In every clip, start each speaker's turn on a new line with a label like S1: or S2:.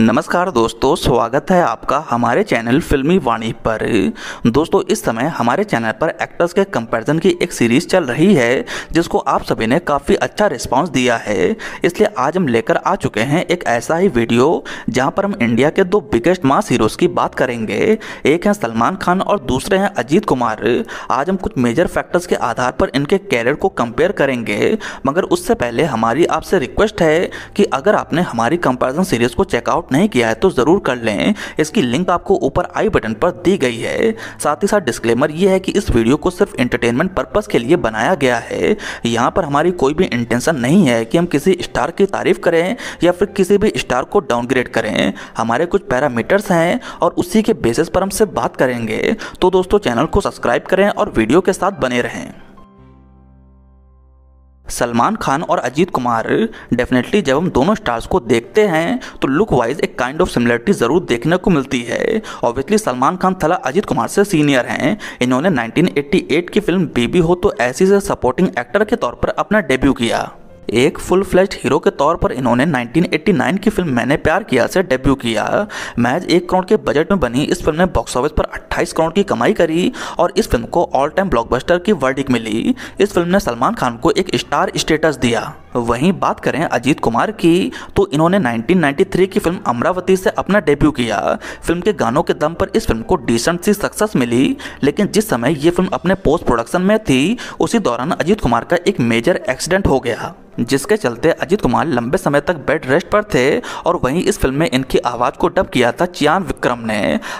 S1: नमस्कार दोस्तों स्वागत है आपका हमारे चैनल फिल्मी वाणी पर दोस्तों इस समय हमारे चैनल पर एक्टर्स के कंपैरिजन की एक सीरीज चल रही है जिसको आप सभी ने काफ़ी अच्छा रिस्पांस दिया है इसलिए आज हम लेकर आ चुके हैं एक ऐसा ही वीडियो जहां पर हम इंडिया के दो बिगेस्ट मास हीरोज की बात करेंगे एक हैं सलमान खान और दूसरे हैं अजीत कुमार आज हम कुछ मेजर फैक्टर्स के आधार पर इनके कैरियर को कंपेयर करेंगे मगर उससे पहले हमारी आपसे रिक्वेस्ट है कि अगर आपने हमारी कंपेरिजन सीरीज को चेकआउट नहीं किया है तो ज़रूर कर लें इसकी लिंक आपको ऊपर आई बटन पर दी गई है साथ ही साथ डिस्क्लेमर यह है कि इस वीडियो को सिर्फ एंटरटेनमेंट पर्पज़ के लिए बनाया गया है यहाँ पर हमारी कोई भी इंटेंशन नहीं है कि हम किसी स्टार की तारीफ करें या फिर किसी भी स्टार को डाउनग्रेड करें हमारे कुछ पैरामीटर्स हैं और उसी के बेसिस पर हमसे बात करेंगे तो दोस्तों चैनल को सब्सक्राइब करें और वीडियो के साथ बने रहें सलमान खान और अजीत कुमार डेफिनेटली जब हम दोनों स्टार्स को देखते हैं तो लुक वाइज एक काइंड ऑफ सिमिलरिटी ज़रूर देखने को मिलती है ऑब्वियसली सलमान खान थला अजीत कुमार से सीनियर हैं इन्होंने 1988 की फिल्म बीबी हो तो ऐसी से सपोर्टिंग एक्टर के तौर पर अपना डेब्यू किया एक फुल फ्लैश हीरो के तौर पर इन्होंने 1989 की फिल्म मैंने प्यार किया से डेब्यू किया महज एक करोड़ के बजट में बनी इस फिल्म ने बॉक्स ऑफिस पर 28 करोड़ की कमाई करी और इस फिल्म को ऑल टाइम ब्लॉकबस्टर की वर्डिक मिली इस फिल्म ने सलमान खान को एक स्टार स्टेटस दिया वहीं बात करें अजीत कुमार की तो इन्होंने 1993 की फिल्म अमरावती से अपना डेब्यू किया फिल्म के गानों के दम पर इस फिल्म को डिसेंट सी सक्सेस मिली लेकिन जिस समय ये फिल्म अपने पोस्ट प्रोडक्शन में थी उसी दौरान अजीत कुमार का एक मेजर एक्सीडेंट हो गया जिसके चलते अजीत कुमार लंबे समय तक बेड रेस्ट पर थे और वहीं इस फिल्म में इनकी आवाज़ को डब किया था चियान विक्रम ने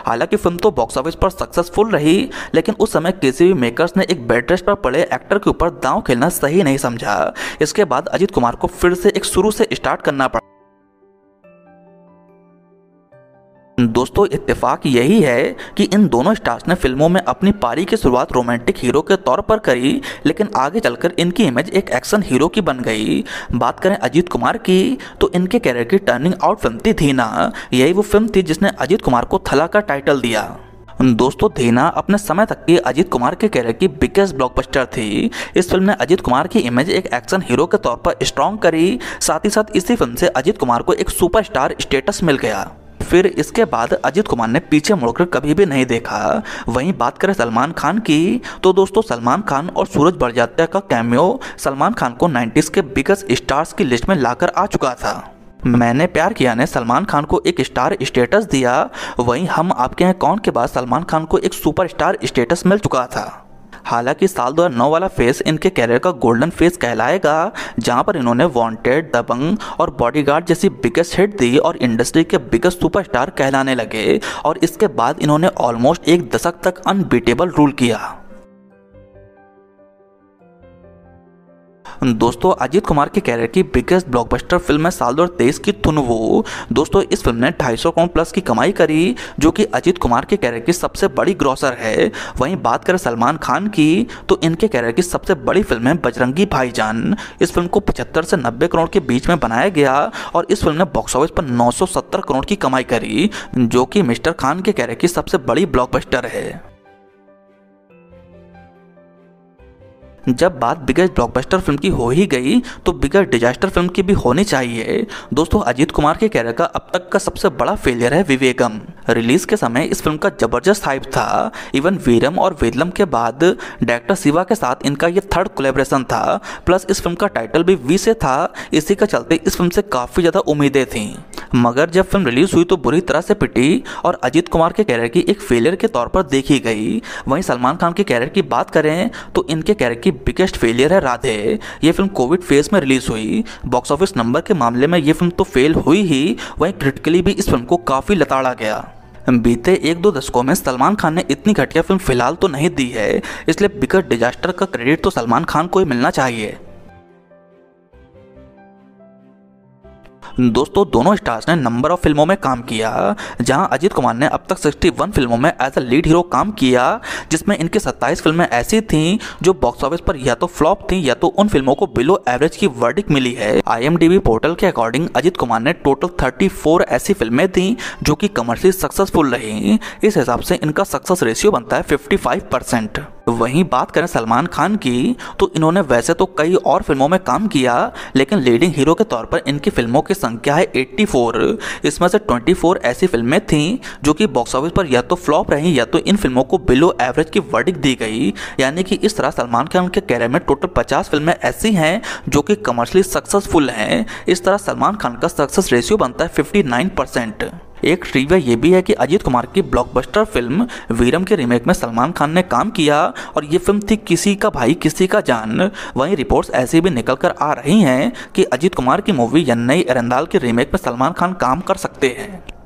S1: हालांकि फिल्म तो बॉक्स ऑफिस पर सक्सेसफुल रही लेकिन उस समय किसी भी मेकर्स ने एक बेड रेस्ट पर पड़े एक्टर के ऊपर दांव खेलना सही नहीं समझा इसके बाद अजीत कुमार को फिर से एक शुरू से स्टार्ट करना पड़ा दोस्तों इत्तेफाक यही है कि इन दोनों स्टार्स ने फिल्मों में अपनी पारी की शुरुआत रोमांटिक हीरो के तौर पर करी लेकिन आगे चलकर इनकी इमेज एक एक्शन हीरो की बन गई बात करें अजीत कुमार की तो इनके कैरियर की टर्निंग आउट फिल्म थी थी ना यही वो फिल्म थी जिसने अजीत कुमार को थला का टाइटल दिया दोस्तों देना अपने समय तक की अजीत कुमार के कैरियर की बिगेस्ट ब्लॉकबस्टर थी इस फिल्म ने अजीत कुमार की इमेज एक एक्शन हीरो के तौर पर स्ट्रॉन्ग करी साथ ही साथ इसी फिल्म से अजीत कुमार को एक सुपरस्टार स्टेटस मिल गया फिर इसके बाद अजीत कुमार ने पीछे मुड़कर कभी भी नहीं देखा वहीं बात करें सलमान खान की तो दोस्तों सलमान खान और सूरज बड़जात्या का कैमियो सलमान खान को 90s के बिगेस्ट स्टार्स की लिस्ट में लाकर आ चुका था मैंने प्यार किया ने सलमान खान को एक स्टार स्टेटस दिया वहीं हम आपके हैं कौन के बाद सलमान खान को एक सुपर स्टार स्टेटस मिल चुका था हालांकि साल 2009 वाला फेस इनके कैरियर का गोल्डन फेस कहलाएगा जहां पर इन्होंने वांटेड दबंग और बॉडीगार्ड जैसी बिगेस्ट हिट दी और इंडस्ट्री के बिगेस्ट सुपरस्टार कहलाने लगे और इसके बाद इन्होंने ऑलमोस्ट एक दशक तक अनबीटेबल रूल किया दोस्तों अजीत कुमार के कैरियर की बिगेस्ट ब्लॉकबस्टर फिल्म है साल दो की थुन वो दोस्तों इस फिल्म ने ढाई सौ करोड़ प्लस की कमाई करी जो कि अजीत कुमार के कैरियर की सबसे बड़ी ग्रॉसर है वहीं बात करें सलमान खान की तो इनके कैरियर की सबसे बड़ी फिल्म है बजरंगी भाईजान इस फिल्म को पचहत्तर से नब्बे करोड़ के बीच में बनाया गया और इस फिल्म ने बॉक्स ऑफिस पर सत्तर करोड़ की कमाई करी जो कि मिस्टर खान के कैरियर की सबसे बड़ी ब्लॉकबस्टर है जब बात बिगेस्ट ब्लॉकबस्टर फिल्म की हो ही गई तो बिगेस्ट डिजास्टर फिल्म की भी होनी चाहिए दोस्तों अजीत कुमार के कैरियर का अब तक का सबसे बड़ा फेलियर है विवेकम रिलीज के समय इस फिल्म का जबरदस्त हाइप था इवन वीरम और वेदलम के बाद डायरेक्टर शिवा के साथ इनका ये थर्ड कोलेब्रेशन था प्लस इस फिल्म का टाइटल भी वी से था इसी के चलते इस फिल्म से काफ़ी ज़्यादा उम्मीदें थीं मगर जब फिल्म रिलीज हुई तो बुरी तरह से पिटी और अजीत कुमार के कैरियर की एक फेलियर के तौर पर देखी गई वहीं सलमान खान के कैरियर की बात करें तो इनके कैरियर की बिगेस्ट फेलियर है राधे ये फिल्म कोविड फेज में रिलीज हुई बॉक्स ऑफिस नंबर के मामले में ये फिल्म तो फेल हुई ही वहीं क्रिटिकली भी इस फिल्म को काफ़ी लताड़ा गया बीते एक दो दशकों में सलमान खान ने इतनी घटिया फिल्म फिलहाल तो नहीं दी है इसलिए बिगर डिजास्टर का क्रेडिट तो सलमान खान को ही मिलना चाहिए दोस्तों दोनों स्टार्स ने नंबर ऑफ फिल्मों में काम किया जहां अजीत कुमार ने अब तक 61 फिल्मों में एज अ लीड हीरो काम किया जिसमें इनकी 27 फिल्में ऐसी थीं जो बॉक्स ऑफिस पर या तो फ्लॉप थीं या तो उन फिल्मों को बिलो एवरेज की वर्डिक मिली है आई पोर्टल के अकॉर्डिंग अजीत कुमार ने टोटल थर्टी ऐसी फिल्में थी जो की कमर्शियल सक्सेसफुल रही इस हिसाब से इनका सक्सेस रेशियो बनता है फिफ्टी परसेंट वहीं बात करें सलमान खान की तो इन्होंने वैसे तो कई और फिल्मों में काम किया लेकिन लीडिंग हीरो के तौर पर इनकी फिल्मों की संख्या है 84 इसमें से 24 ऐसी फिल्में थीं जो कि बॉक्स ऑफिस पर या तो फ्लॉप रहीं या तो इन फिल्मों को बिलो एवरेज की वर्डिक दी गई यानी कि इस तरह सलमान खान के कैरियर में टोटल पचास फिल्में ऐसी हैं जो कि कमर्शली सक्सेसफुल हैं इस तरह सलमान खान का सक्सेस रेशियो बनता है फिफ्टी एक ट्रिविया ये भी है कि अजीत कुमार की ब्लॉकबस्टर फिल्म वीरम के रीमेक में सलमान खान ने काम किया और ये फिल्म थी किसी का भाई किसी का जान वहीं रिपोर्ट्स ऐसी भी निकल कर आ रही हैं कि अजीत कुमार की मूवी यन्नई एरंदाल के रीमेक में सलमान खान काम कर सकते हैं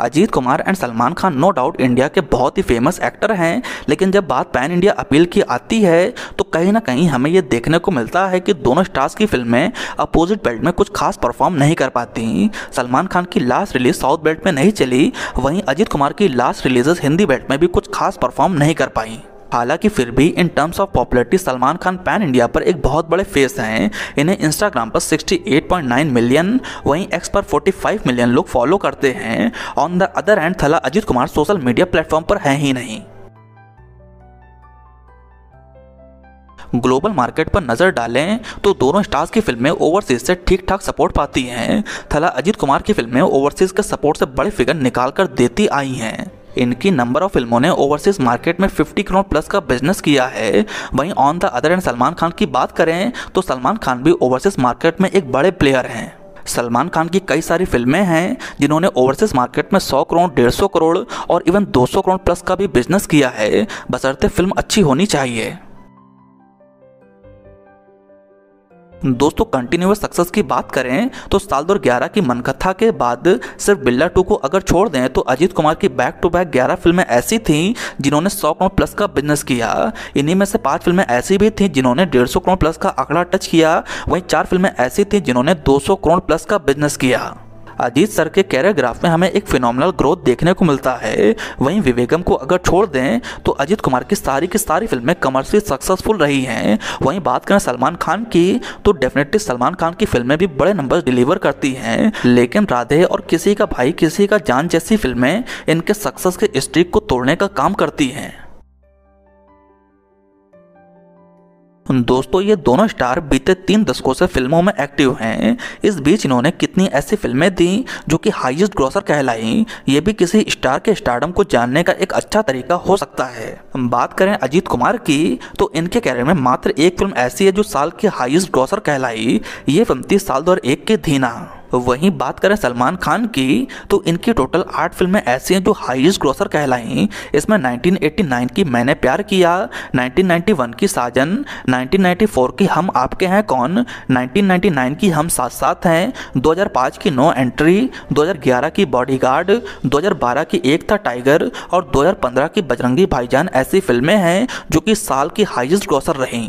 S1: Ajith Kumar and Salman Khan no doubt India के बहुत ही फेमस एक्टर हैं लेकिन जब बात पैन इंडिया अपील की आती है तो कहीं ना कहीं हमें ये देखने को मिलता है कि दोनों स्टार्स की फिल्में अपोजिट बेल्ट में कुछ खास परफॉर्म नहीं कर पाती सलमान खान की लास्ट रिलीज साउथ बेल्ट में नहीं चली वहीं अजीत कुमार की लास्ट रिलीजेस हिंदी बेल्ट में भी कुछ खास परफॉर्म नहीं कर पाई हालांकि फिर भी in terms of popularity Salman Khan pan India पर एक बहुत बड़े फेस हैं इन्हें इंस्टाग्राम पर 68.9 मिलियन वहीं एक्स पर 45 मिलियन लोग फॉलो करते हैं on the other hand Thala Ajith Kumar social media platform पर है ही नहीं ग्लोबल मार्केट पर नज़र डालें तो दोनों स्टार्स की फिल्में ओवरसीज से ठीक ठाक सपोर्ट पाती हैं थला अजीत कुमार की फिल्में ओवरसीज के सपोर्ट से बड़े फिगर निकाल कर देती आई हैं इनकी नंबर ऑफ फिल्मों ने ओवरसीज मार्केट में 50 करोड़ प्लस का बिजनेस किया है वहीं on the other end Salman Khan की बात करें तो सलमान खान भी ओवरसीज मार्केट में एक बड़े प्लेयर हैं सलमान खान की कई सारी फिल्में हैं जिन्होंने ओवरसीज मार्केट में 100 करोड़ 150 करोड़ और इवन 200 करोड़ प्लस का भी बिजनेस किया है बसरते फिल्म अच्छी होनी चाहिए दोस्तों कंटिन्यूस सक्सेस की बात करें तो साल दो ग्यारह की मनकथा के बाद सिर्फ बिल्ला टू को अगर छोड़ दें तो अजीत कुमार की बैक टू बैक ग्यारह फिल्में ऐसी थीं जिन्होंने सौ करोड़ प्लस का बिजनेस किया इन्हीं में से पांच फिल्में ऐसी भी थीं जिन्होंने डेढ़ सौ करोड़ प्लस का आंकड़ा टच किया वहीं चार फिल्में ऐसी थीं जिन्होंने दो सौ करोड़ प्लस का बिजनेस किया अजीत सर के कैरियर ग्राफ में हमें एक फिनोमिनल ग्रोथ देखने को मिलता है वहीं विवेकम को अगर छोड़ दें तो अजीत कुमार की सारी की सारी फिल्में कमर्शियल सक्सेसफुल रही हैं वहीं बात करें सलमान खान की तो डेफिनेटली सलमान खान की फिल्में भी बड़े नंबर डिलीवर करती हैं लेकिन राधे और किसी का भाई किसी का जान जैसी फिल्में इनके सक्सेस के स्ट्रीक को तोड़ने का काम करती हैं दोस्तों ये दोनों स्टार बीते तीन दशकों से फिल्मों में एक्टिव हैं इस बीच इन्होंने कितनी ऐसी फिल्में दी जो कि हाईएस्ट ग्रॉसर कहलाई ये भी किसी स्टार के स्टारडम को जानने का एक अच्छा तरीका हो सकता है बात करें अजीत कुमार की तो इनके कैरियर में मात्र एक फिल्म ऐसी है जो साल की हाईएस्ट ग्रॉसर कहलाई ये फिल्म थी साल दो की धीना वहीं बात करें सलमान खान की तो इनकी टोटल आठ फिल्में ऐसी हैं जो हाईएस्ट ग्रोसर कहलाई इसमें 1989 की मैंने प्यार किया 1991 की साजन 1994 की हम आपके हैं कौन 1999 की हम साथ साथ हैं 2005 की नो एंट्री 2011 की बॉडीगार्ड 2012 की एक था टाइगर और 2015 की बजरंगी भाईजान ऐसी फिल्में हैं जो कि साल की हाइस्ट ग्रोसर रहीं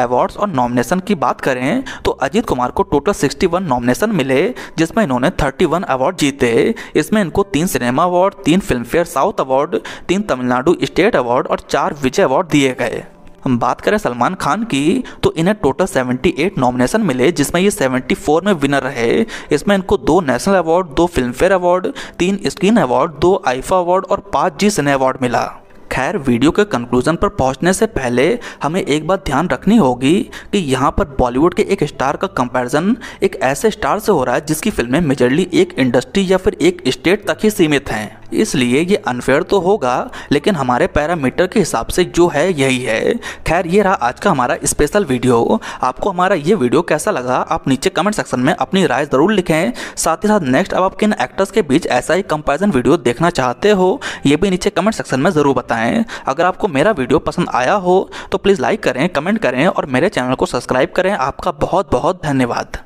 S1: अवार्ड्स और नॉमिनेशन की बात करें तो अजीत कुमार को टोटल 61 नॉमिनेशन मिले जिसमें इन्होंने 31 अवार्ड जीते इसमें इनको तीन सिनेमा अवार्ड तीन फिल्मफेयर साउथ अवार्ड तीन तमिलनाडु स्टेट अवार्ड और चार विजय अवार्ड दिए गए हम बात करें सलमान खान की तो इन्हें टोटल 78 नॉमिनेशन मिले जिसमें ये 74 में विनर रहे इसमें इनको दो नेशनल अवार्ड दो फिल्मफेयर अवार्ड तीन स्क्रीन अवार्ड दो आईफा अवार्ड और पाँच जी सिने अवार्ड मिला खैर वीडियो के कंक्लूजन पर पहुंचने से पहले हमें एक बात ध्यान रखनी होगी कि यहाँ पर बॉलीवुड के एक स्टार का कंपैरिजन एक ऐसे स्टार से हो रहा है जिसकी फिल्में मेजरली एक इंडस्ट्री या फिर एक स्टेट तक ही सीमित हैं इसलिए ये अनफेयर तो होगा लेकिन हमारे पैरामीटर के हिसाब से जो है यही है खैर ये रहा आज का हमारा स्पेशल वीडियो आपको हमारा ये वीडियो कैसा लगा आप नीचे कमेंट सेक्शन में अपनी राय ज़रूर लिखें साथ ही साथ नेक्स्ट अब आप किन एक्टर्स के बीच ऐसा ही कंपेरिजन वीडियो देखना चाहते हो ये भी नीचे कमेंट सेक्शन में ज़रूर बताएं अगर आपको मेरा वीडियो पसंद आया हो तो प्लीज़ लाइक करें कमेंट करें और मेरे चैनल को सब्सक्राइब करें आपका बहुत बहुत धन्यवाद